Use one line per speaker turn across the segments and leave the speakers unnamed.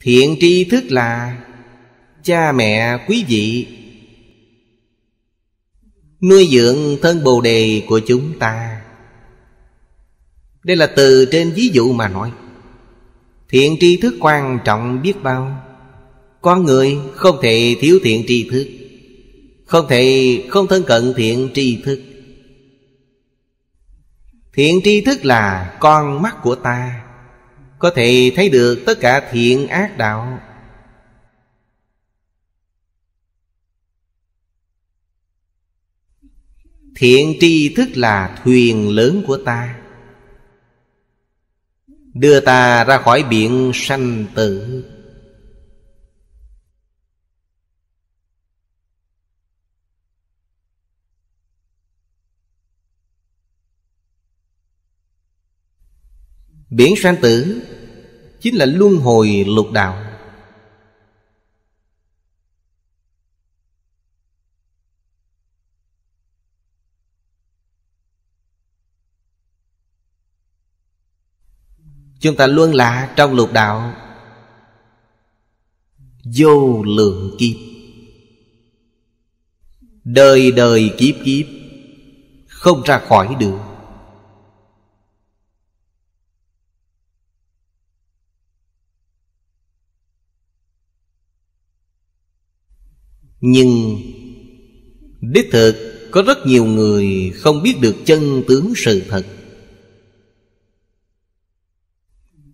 thiện tri thức là cha mẹ quý vị nuôi dưỡng thân bồ đề của chúng ta đây là từ trên ví dụ mà nói thiện tri thức quan trọng biết bao con người không thể thiếu thiện tri thức không thể không thân cận thiện tri thức thiện tri thức là con mắt của ta có thể thấy được tất cả thiện ác đạo thiện tri thức là thuyền lớn của ta đưa ta ra khỏi biển sanh tử Biển sanh tử chính là luân hồi lục đạo chúng ta luôn là trong lục đạo vô lượng kiếp đời đời kiếp kiếp không ra khỏi được Nhưng Đích thực có rất nhiều người không biết được chân tướng sự thật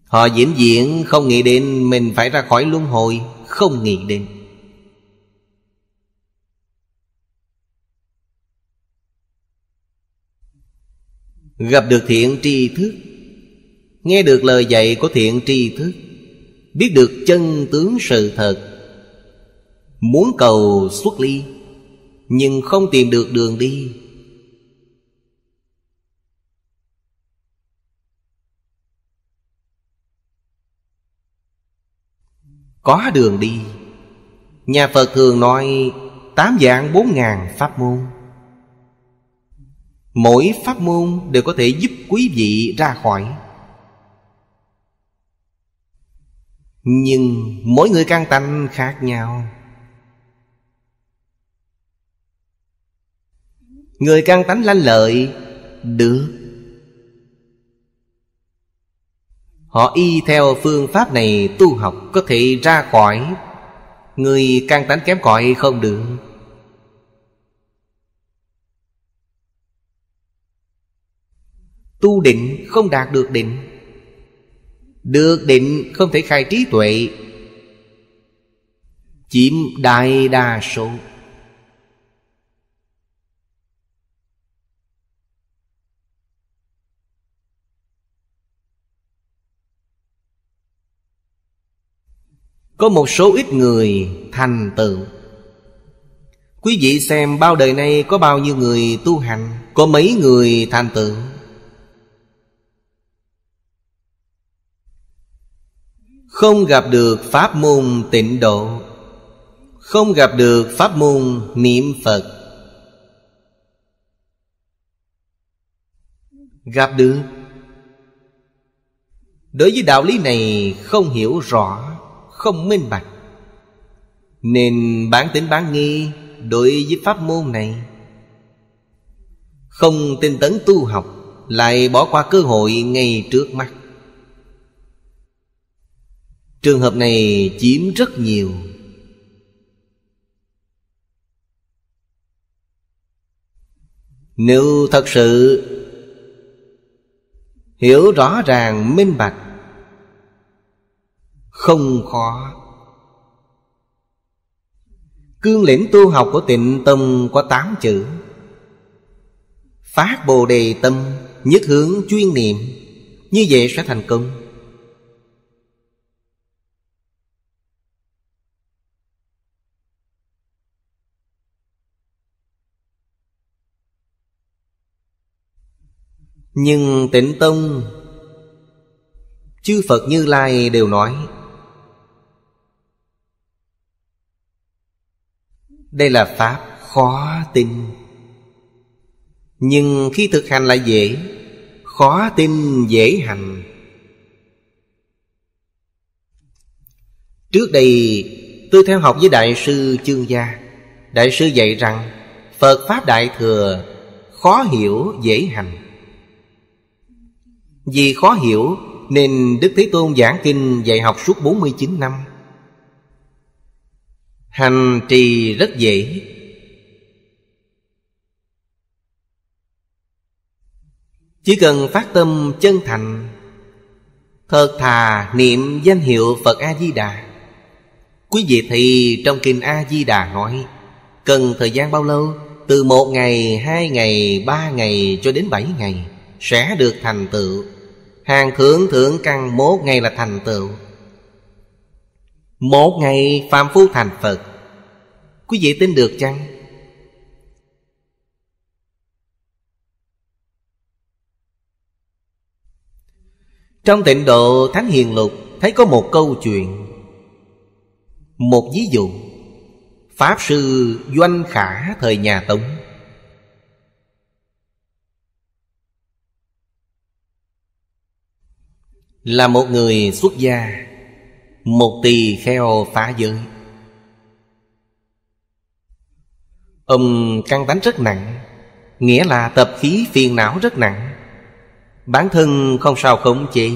Họ diễn diễn không nghĩ đến mình phải ra khỏi luân hồi Không nghĩ đến Gặp được thiện tri thức Nghe được lời dạy của thiện tri thức Biết được chân tướng sự thật Muốn cầu xuất ly Nhưng không tìm được đường đi Có đường đi Nhà Phật thường nói Tám dạng bốn ngàn pháp môn Mỗi pháp môn đều có thể giúp quý vị ra khỏi Nhưng mỗi người căn tánh khác nhau Người căn tánh lanh lợi Được Họ y theo phương pháp này tu học Có thể ra khỏi Người căn tánh kém cỏi không được Tu định không đạt được định Được định không thể khai trí tuệ Chiếm đại đa số Có một số ít người thành tựu Quý vị xem bao đời nay có bao nhiêu người tu hành Có mấy người thành tựu Không gặp được pháp môn tịnh độ Không gặp được pháp môn niệm Phật Gặp được Đối với đạo lý này không hiểu rõ không minh bạch nên bản tính bán nghi đối với pháp môn này không tinh tấn tu học lại bỏ qua cơ hội ngay trước mắt trường hợp này chiếm rất nhiều nếu thật sự hiểu rõ ràng minh bạch không khó Cương lĩnh tu học của tịnh tâm có tám chữ Phát bồ đề tâm Nhất hướng chuyên niệm Như vậy sẽ thành công Nhưng tịnh tông Chư Phật Như Lai đều nói Đây là Pháp khó tin Nhưng khi thực hành là dễ Khó tin dễ hành Trước đây tôi theo học với Đại sư Chương Gia Đại sư dạy rằng Phật Pháp Đại Thừa khó hiểu dễ hành Vì khó hiểu nên Đức Thế Tôn giảng kinh dạy học suốt 49 năm hành trì rất dễ chỉ cần phát tâm chân thành thật thà niệm danh hiệu phật a di đà quý vị thì trong kinh a di đà nói cần thời gian bao lâu từ một ngày hai ngày ba ngày cho đến bảy ngày sẽ được thành tựu hàng thưởng thưởng căn một ngày là thành tựu một ngày phàm phu thành Phật Quý vị tin được chăng? Trong tịnh độ Thánh Hiền Lục Thấy có một câu chuyện Một ví dụ Pháp sư Doanh Khả thời nhà Tống Là một người xuất gia một tỳ kheo phá giới Ông căng đánh rất nặng Nghĩa là tập khí phiền não rất nặng Bản thân không sao khống chế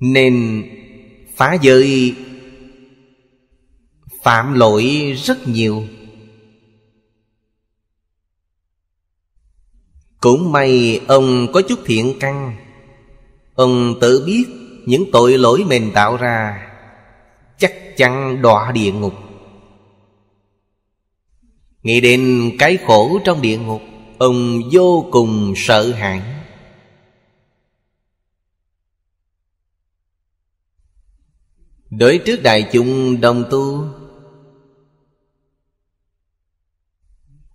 Nên phá giới Phạm lỗi rất nhiều Cũng may ông có chút thiện căn Ông tự biết những tội lỗi mình tạo ra chắc chắn đọa địa ngục nghĩ đến cái khổ trong địa ngục ông vô cùng sợ hãi đối trước đại chúng đồng tu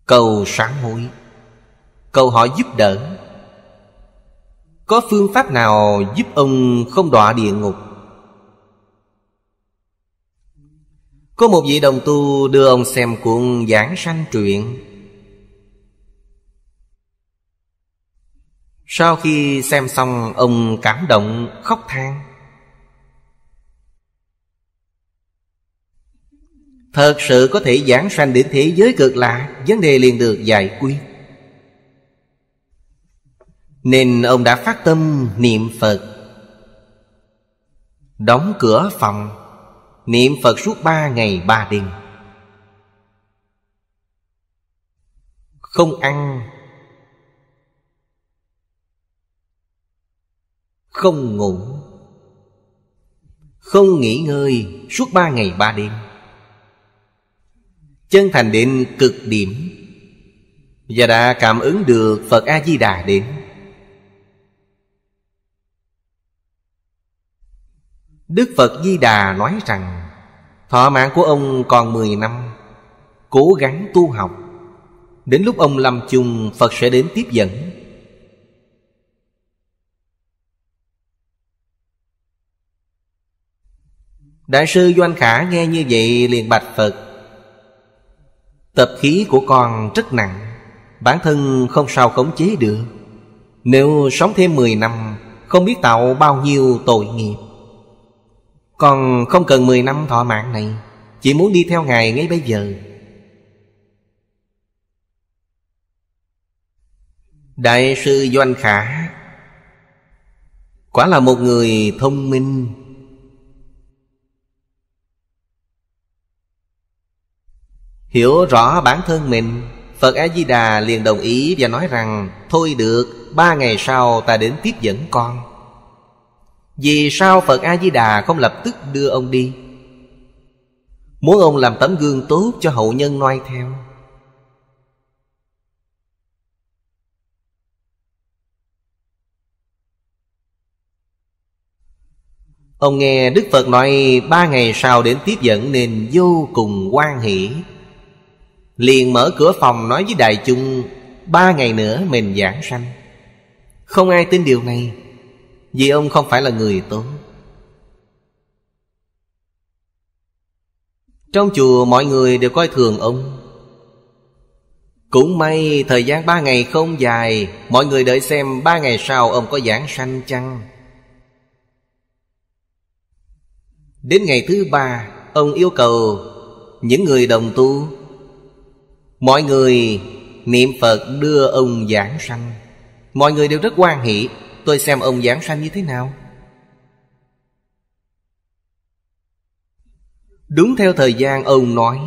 cầu sáng hối cầu họ giúp đỡ có phương pháp nào giúp ông không đọa địa ngục Có một vị đồng tu đưa ông xem cuộn giảng sanh truyện Sau khi xem xong ông cảm động khóc than Thật sự có thể giảng sanh đến thế giới cực lạ Vấn đề liền được giải quyết nên ông đã phát tâm niệm Phật Đóng cửa phòng Niệm Phật suốt ba ngày ba đêm Không ăn Không ngủ Không nghỉ ngơi suốt ba ngày ba đêm Chân thành đến cực điểm Và đã cảm ứng được Phật A-di-đà đến Đức Phật Di Đà nói rằng Thọ mạng của ông còn 10 năm Cố gắng tu học Đến lúc ông lâm chung Phật sẽ đến tiếp dẫn Đại sư Doanh Khả nghe như vậy liền bạch Phật Tập khí của con rất nặng Bản thân không sao khống chế được Nếu sống thêm 10 năm Không biết tạo bao nhiêu tội nghiệp còn không cần 10 năm thọ mạng này Chỉ muốn đi theo Ngài ngay bây giờ Đại sư Doanh Khả Quả là một người thông minh Hiểu rõ bản thân mình Phật A-di-đà liền đồng ý và nói rằng Thôi được, ba ngày sau ta đến tiếp dẫn con vì sao Phật A-di-đà không lập tức đưa ông đi Muốn ông làm tấm gương tốt cho hậu nhân noi theo Ông nghe Đức Phật nói ba ngày sau đến tiếp dẫn nên vô cùng quan hỷ Liền mở cửa phòng nói với đại chúng Ba ngày nữa mình giảng sanh Không ai tin điều này vì ông không phải là người tốt Trong chùa mọi người đều coi thường ông Cũng may thời gian ba ngày không dài Mọi người đợi xem ba ngày sau ông có giảng sanh chăng Đến ngày thứ ba Ông yêu cầu những người đồng tu Mọi người niệm Phật đưa ông giảng sanh Mọi người đều rất quan hệ Tôi xem ông giảng sanh như thế nào Đúng theo thời gian ông nói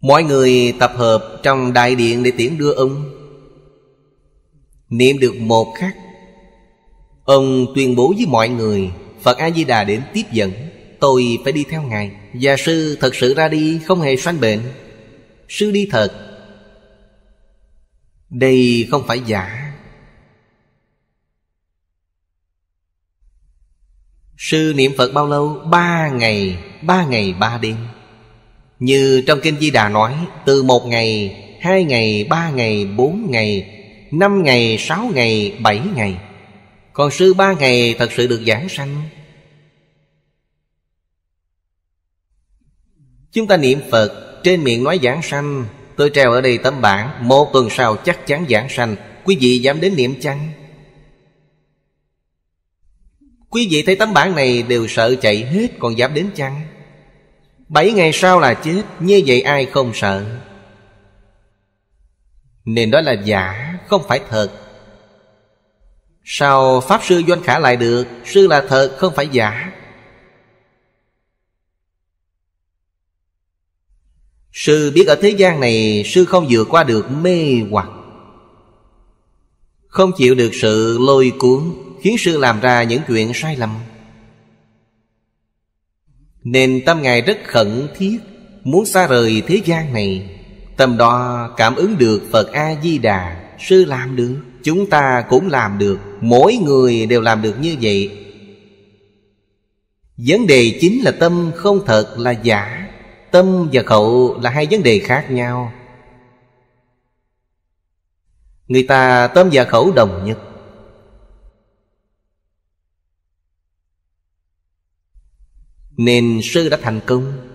Mọi người tập hợp trong đại điện để tiễn đưa ông Niệm được một khắc Ông tuyên bố với mọi người Phật A-di-đà đến tiếp dẫn Tôi phải đi theo Ngài gia sư thật sự ra đi không hề sanh bệnh Sư đi thật Đây không phải giả Sư niệm Phật bao lâu? Ba ngày Ba ngày ba đêm Như trong Kinh Di Đà nói Từ một ngày, hai ngày, ba ngày, bốn ngày Năm ngày, sáu ngày, bảy ngày Còn sư ba ngày thật sự được giảng sanh Chúng ta niệm Phật Trên miệng nói giảng sanh Tôi treo ở đây tấm bảng Một tuần sau chắc chắn giảng sanh Quý vị dám đến niệm chăng? Quý vị thấy tấm bản này đều sợ chạy hết còn dám đến chăng? Bảy ngày sau là chết, như vậy ai không sợ? Nên đó là giả, không phải thật Sao Pháp Sư Doanh Khả lại được Sư là thật, không phải giả Sư biết ở thế gian này Sư không vượt qua được mê hoặc Không chịu được sự lôi cuốn khiến sư làm ra những chuyện sai lầm nên tâm ngài rất khẩn thiết muốn xa rời thế gian này tâm đó cảm ứng được phật a di đà sư làm được chúng ta cũng làm được mỗi người đều làm được như vậy vấn đề chính là tâm không thật là giả tâm và khẩu là hai vấn đề khác nhau người ta tâm và khẩu đồng nhất nên sư đã thành công